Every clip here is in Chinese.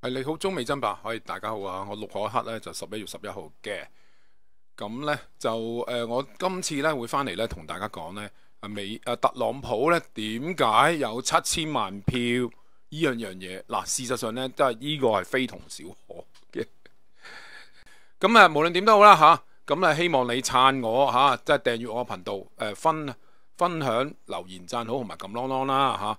系你好，中美白，可以大家好啊！我录嗰一刻咧就十一月十一号嘅，咁咧就诶，我今次咧会翻嚟咧同大家讲咧，啊美啊特朗普咧点解有七千万票？呢样样嘢嗱，事实上咧都系依个系非同小可嘅。咁啊，无论点都好啦吓，咁啊希望你撑我吓，即系订阅我频道，诶分分享留言赞好同埋揿啷啷啦吓。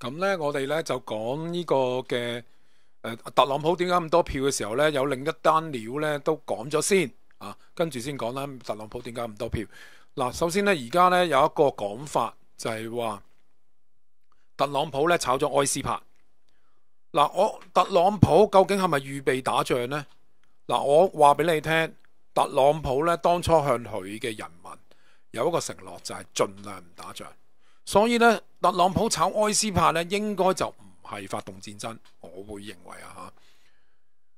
咁咧，我哋咧就讲呢个嘅诶，特朗普点解咁多票嘅时候咧，有另一单料咧都讲咗先啊，跟住先讲啦。特朗普点解咁多票？嗱，首先咧，而家咧有一个讲法就系话，特朗普咧炒咗埃斯帕。嗱，我特朗普究竟系咪预备打仗咧？嗱，我话俾你听，特朗普咧当初向佢嘅人民有一个承诺，就系尽量唔打仗。所以咧，特朗普炒埃斯帕咧，應該就唔係發動戰爭，我會認為啊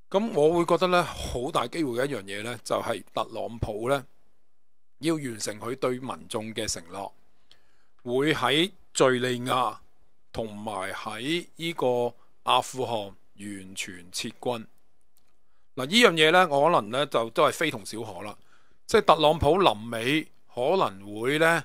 吓。咁我會覺得咧，好大機會嘅一樣嘢咧，就係特朗普咧要完成佢對民眾嘅承諾，會喺叙利亞同埋喺呢個阿富汗完全撤軍。嗱，呢樣嘢咧，我可能咧就都係非同小可啦。即系特朗普臨尾可能會咧。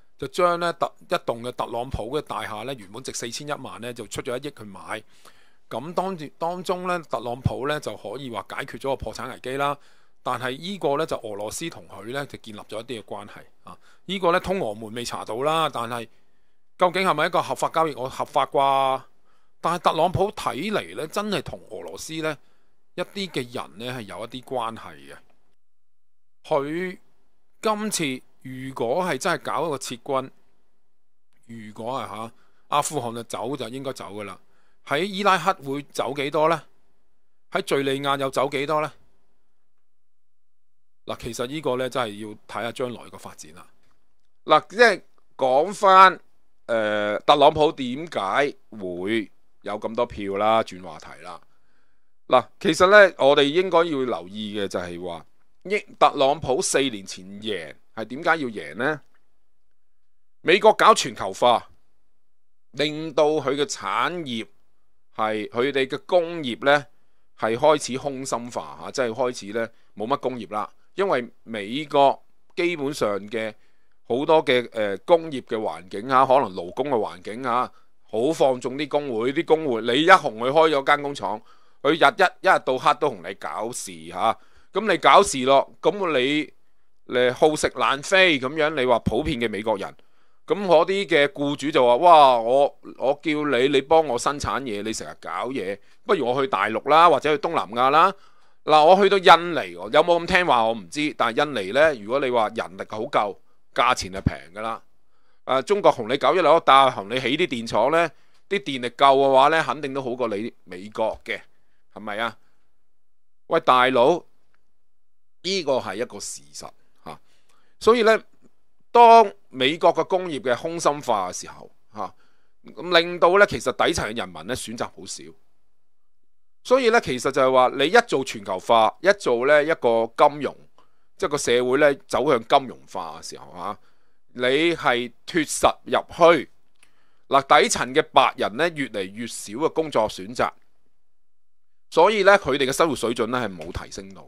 就將咧特一棟嘅特朗普嘅大廈咧，原本值四千一萬咧，就出咗一億去買。咁當住當中咧，特朗普咧就可以話解決咗個破產危機啦。但係呢個咧就俄羅斯同佢咧就建立咗一啲嘅關係啊！依個咧通俄門未查到啦，但係究竟係咪一個合法交易？我合法啩？但係特朗普睇嚟咧，真係同俄羅斯咧一啲嘅人咧係有一啲關係嘅。佢今次。如果系真系搞一个撤军，如果啊吓阿富汗就走就应该走噶啦。喺伊拉克会走几多呢？喺叙利亚又走几多呢？嗱，其实呢个呢，真系要睇下将来个发展啦。嗱，即系讲翻诶特朗普点解会有咁多票啦？转话题啦。嗱，其实呢，我哋应该要留意嘅就系话，英特朗普四年前赢。系點解要贏呢？美國搞全球化，令到佢嘅產業係佢哋嘅工業呢，係開始空心化吓，即係開始呢冇乜工業啦。因為美國基本上嘅好多嘅诶工業嘅環境嚇，可能勞工嘅環境嚇好放纵啲工會，啲工會你一紅佢開咗間工廠，佢日一一日到黑都同你搞事吓，咁你搞事咯，咁你。你好食懒飛咁樣，你話普遍嘅美國人咁，嗰啲嘅僱主就話：，哇！我我叫你，你幫我生產嘢，你成日搞嘢，不如我去大陸啦，或者去東南亞啦。嗱，我去到印尼，有冇咁聽話？我唔知。但系印尼呢，如果你話人力好夠，價錢系平噶啦。中國同利九一嚟，大帶你起啲電廠呢，啲電力夠嘅話呢，肯定都好過你美國嘅，係咪啊？喂，大佬，呢個係一個事實。所以咧，當美國嘅工業嘅空心化嘅時候，嚇咁令到咧，其實底層嘅人民咧選擇好少。所以咧，其實就係話你一做全球化，一做咧一個金融，即系個社會咧走向金融化嘅時候啊，你係脱實入虛嗱，底層嘅白人咧越嚟越少嘅工作選擇，所以咧佢哋嘅生活水準咧係冇提升到。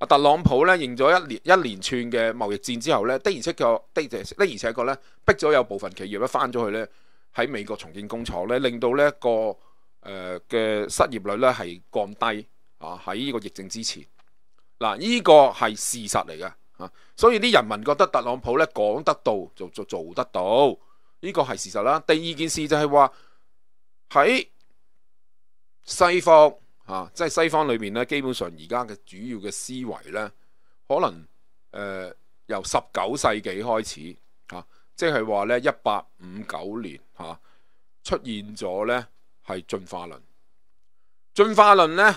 啊，特朗普咧，應咗一連一連串嘅貿易戰之後咧，的而且確的而且的而且確咧，逼咗有部分企業咧翻咗去咧，喺美國重建工廠咧，令到咧個誒嘅失業率咧係降低啊！喺呢個疫症之前，嗱，呢個係事實嚟嘅啊，所以啲人民覺得特朗普咧講得到就就做得到，呢個係事實啦。第二件事就係話喺西方。啊，即系西方里面咧，基本上而家嘅主要嘅思维咧，可能诶由十九世纪开始，吓，即系话咧一八五九年吓出现咗咧系进化论，进化论咧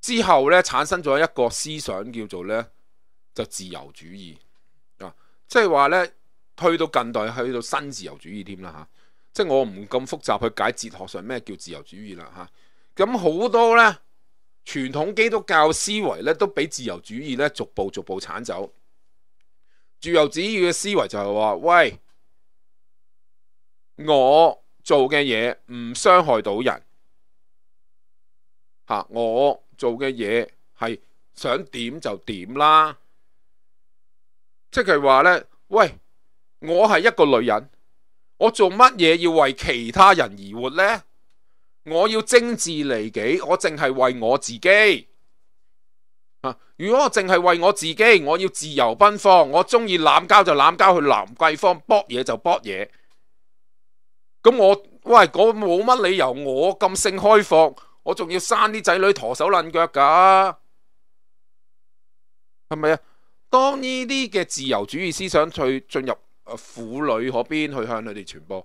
之后咧产生咗一个思想叫做咧就自由主义，啊，即系话咧推到近代去到新自由主义添啦吓，即系我唔咁复杂去解哲学上咩叫自由主义啦吓。咁好多咧，传统基督教思维咧都俾自由主义咧逐步逐步铲走。自由主义嘅思维就系话：，喂，我做嘅嘢唔伤害到人，吓，我做嘅嘢系想点就点啦。即系话咧，喂，我系一个女人，我做乜嘢要为其他人而活咧？我要精致利己，我净系为我自己。啊！如果我净系为我自己，我要自由奔放，我中意滥交就滥交去，南桂坊搏嘢就搏嘢。咁我喂，我冇乜理由我咁性开放，我仲要生啲仔女陀手攣脚噶？系咪啊？当呢啲嘅自由主义思想去进入诶妇女嗰边，去向佢哋传播。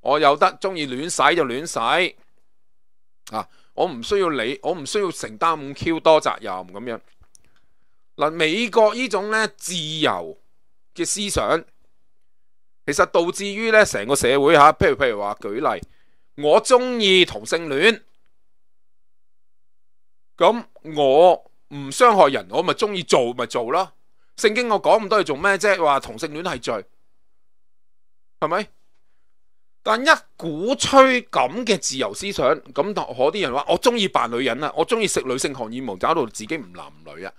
我有得中意乱使就乱使啊！我唔需要你，我唔需要承担咁 Q 多责任咁样。嗱，美国呢种咧自由嘅思想，其实导致于咧成个社会吓，譬如譬如话举例，我中意同性恋，咁我唔伤害人，我咪中意做咪做咯。圣经我讲咁多嘢做咩啫？话同性恋系罪，系咪？但一鼓吹咁嘅自由思想，咁可啲人话我中意扮女人啊，我中意食女性荷尔蒙，搞到自己唔男唔女啊？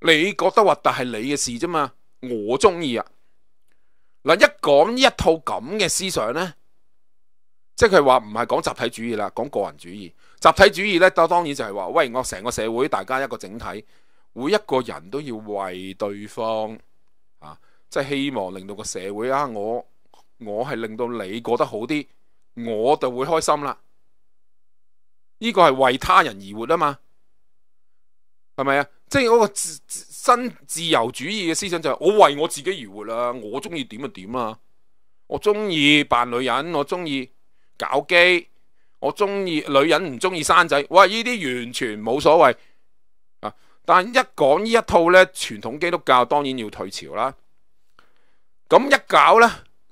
你觉得核突系你嘅事啫嘛？我中意啊！嗱，一讲呢一套咁嘅思想呢，即系佢话唔系讲集体主义啦，讲个人主义。集体主义呢，当当然就系话喂，我成个社会大家一个整体，每一个人都要为对方啊，即系希望令到个社会啊我。我系令到你过得好啲，我就会开心啦。呢个系为他人而活啊嘛，系咪啊？即系嗰个新自由主义嘅思想就系我为我自己而活啦，我中意点就点啦，我中意扮女人，我中意搞基，我中意女人唔中意生仔，哇！呢啲完全冇所谓啊。但一讲呢一套呢，传统基督教当然要退潮啦。咁一搞呢。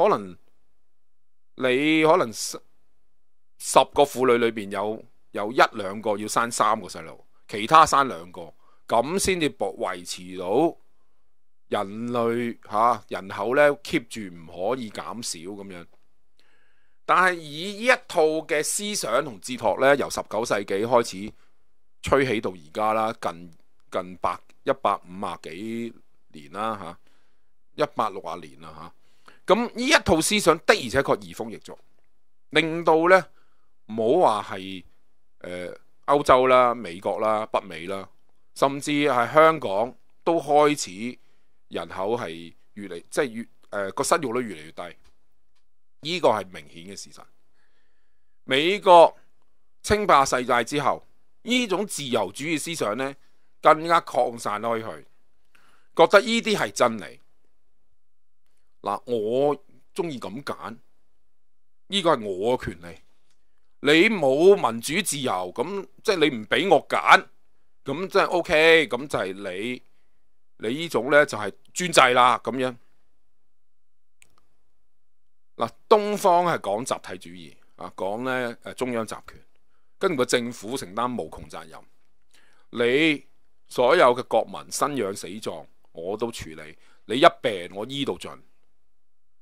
可能你可能十十个妇女里边有有一两个要生三个细路，其他生两个咁先至维持到人类吓人口咧 keep 住唔可以减少咁样。但系以呢一套嘅思想同哲学咧，由十九世纪开始吹起到而家啦，近近百一百五啊几年啦吓，一百六啊年啦吓。咁呢一套思想的而且確移风易俗，令到呢唔好話係诶歐洲啦、美國啦、北美啦，甚至係香港都開始人口係越嚟即係越誒個失業率越嚟越低，呢個係明顯嘅事實。美國稱霸世界之後，呢種自由主義思想呢更加擴散开去，覺得呢啲係真理。嗱，我中意咁拣，呢个系我嘅权利。你冇民主自由，咁即系你唔俾我拣，咁即系 O K。咁就系你你呢种呢，就系专制啦。咁样嗱，东方系讲集体主义啊，讲呢诶中央集权，跟住个政府承担无穷责任。你所有嘅国民生养死葬我都处理，你一病我医到尽。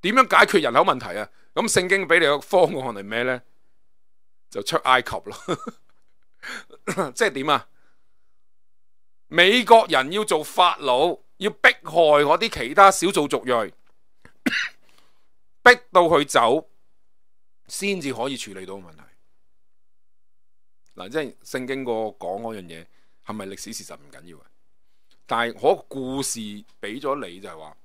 点样解决人口问题啊？咁圣经俾你个方案系咩呢？就出埃及咯，即系点啊？美国人要做法老，要逼害我啲其他小众族裔，逼到佢走，先至可以处理到问题。嗱，即系圣经个讲嗰样嘢系咪历史事实唔紧要啊？但系我故事俾咗你就系话。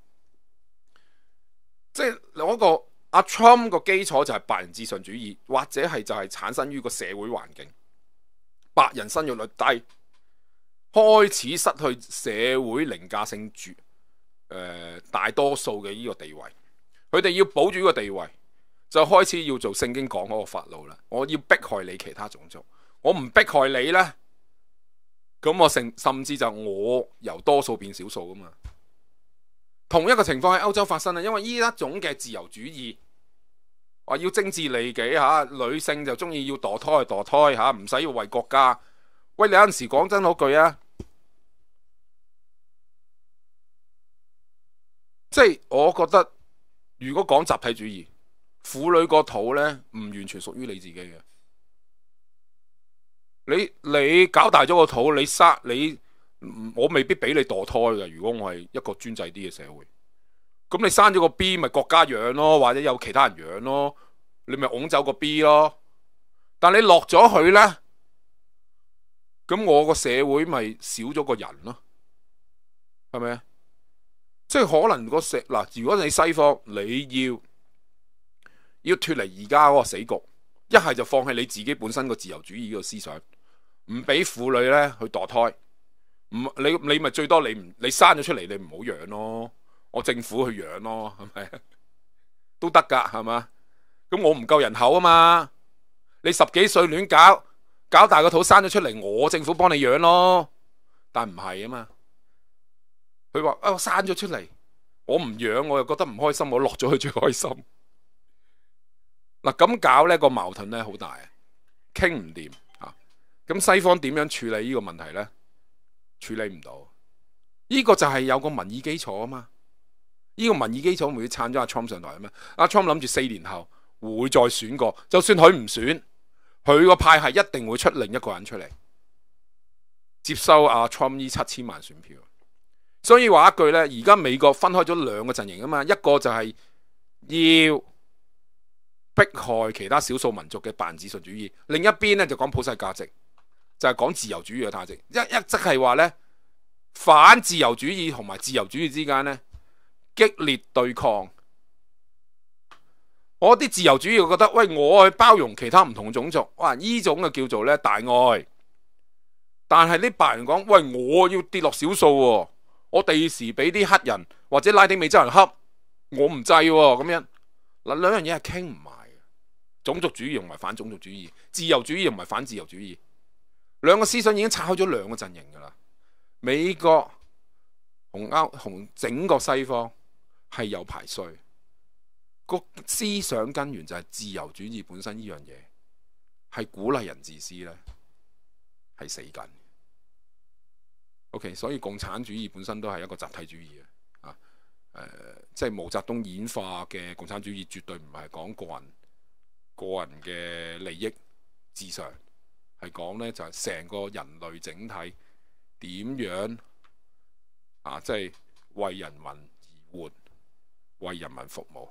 嗰个阿 Trump 个基础就系白人至上主义，或者系就系产生于个社会环境，白人生育率低，开始失去社会凌驾性主诶大多数嘅呢个地位，佢哋要保住呢个地位，就开始要做圣经讲嗰个法老啦。我要迫害你其他种族，我唔迫害你呢。咁我甚甚至就我由多数变少数噶嘛。同一个情况喺欧洲发生啊，因为呢一种嘅自由主义，话要政治利己吓，女性就中意要堕胎堕胎吓，唔使要为国家。喂，你有阵时讲真嗰句啊，即系我觉得如果讲集体主义，妇女个肚呢唔完全属于你自己嘅，你你搞大咗个肚，你生你。我未必俾你堕胎嘅。如果我系一个专制啲嘅社会，咁你生咗个 B 咪国家养咯，或者有其他人养咯，你咪拱走个 B 咯。但你落咗去呢，咁我个社会咪少咗个人咯，系咪啊？即系可能个社嗱，如果你西方你要要脱离而家嗰个死局，一系就放弃你自己本身个自由主义嘅个思想，唔俾妇女呢去堕胎。唔你你咪最多你唔你生咗出嚟，你唔好养咯。我政府去养咯，系咪 都得噶？系嘛咁我唔够人口啊嘛。你十几岁乱搞搞大个肚生咗出嚟，我政府帮你养咯，但唔系啊嘛。佢话啊生咗出嚟，我唔养我又觉得唔开心，我落咗去最开心嗱。咁搞呢个矛盾呢好大，倾唔掂啊。咁西方点样处理呢个问题呢？處理唔到，呢個就係有個民意基礎啊嘛！呢個民意基礎唔会撐咗阿 Trump 上台嘛。阿 Trump 諗住四年后會再選過，就算佢唔選，佢個派系一定會出另一個人出嚟接收阿 Trump 呢七千萬選票。所以話一句呢，而家美國分開咗兩個陣營啊嘛，一個就係要迫害其他少數民族嘅半子主義，另一邊咧就講普世價值。就係講自由主義嘅價值，一一即係話呢，反自由主義同埋自由主義之間呢，激烈對抗。我啲自由主義覺得喂，我去包容其他唔同種族，哇！呢種嘅叫做呢大愛。但係啲白人講喂，我要跌落少數喎，我第時俾啲黑人或者拉丁美洲人恰，我唔制喎咁樣。嗱兩樣嘢係傾唔埋嘅，種族主義同埋反種族主義，自由主義同埋反自由主義。两个思想已经拆开咗两个阵营噶啦，美国、红欧、红整个西方系有排序，个思想根源就系自由主义本身呢样嘢系鼓励人自私咧，系死紧。OK，所以共产主义本身都系一个集体主义啊，诶，即系毛泽东演化嘅共产主义绝对唔系讲个人个人嘅利益至上。係講呢，就係成個人類整體點樣啊？即係為人民而活，為人民服務。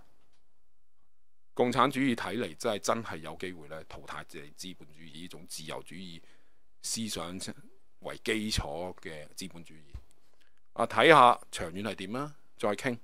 共產主義睇嚟真係真係有機會咧淘汰地資本主義呢種自由主義思想為基礎嘅資本主義啊！睇下長遠係點啊，再傾。